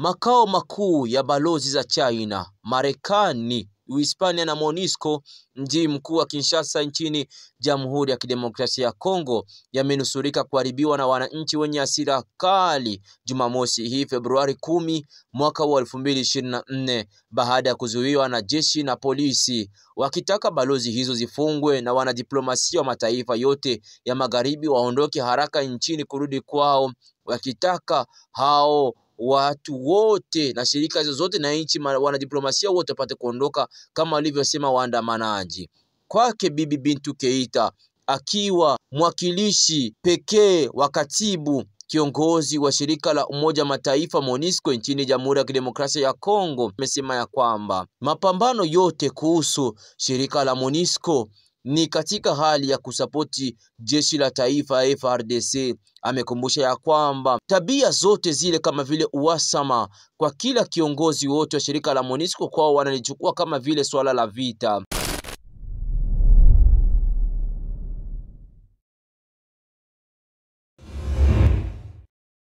Makao makuu ya balozi za China, Marekani, Uhispania na monisco mji mkuu wa Kinshasa nchini Jamhuri ya Kidemokrasia ya Kongo yamenusurika kuharibiwa na wananchi wenye hasira kali Jumamosi hii Februari kumi mwaka wa elfu mbili ishirini na nne baada ya kuzuiwa na jeshi na polisi, wakitaka balozi hizo zifungwe na wanadiplomasia wa mataifa yote ya magharibi waondoke haraka nchini kurudi kwao, wakitaka hao watu wote na shirika hizo zote na nchi wanadiplomasia wote wapate kuondoka kama walivyosema waandamanaji. Kwake Bibi Bintu Keita akiwa mwakilishi pekee wa katibu kiongozi wa shirika la Umoja Mataifa MONUSCO nchini Jamhuri ya Kidemokrasia ya Kongo amesema ya kwamba mapambano yote kuhusu shirika la MONUSCO ni katika hali ya kusapoti jeshi la taifa FRDC. Amekumbusha ya kwamba tabia zote zile kama vile uhasama kwa kila kiongozi wote wa shirika la MONUSCO kwao wanalichukua kama vile swala la vita.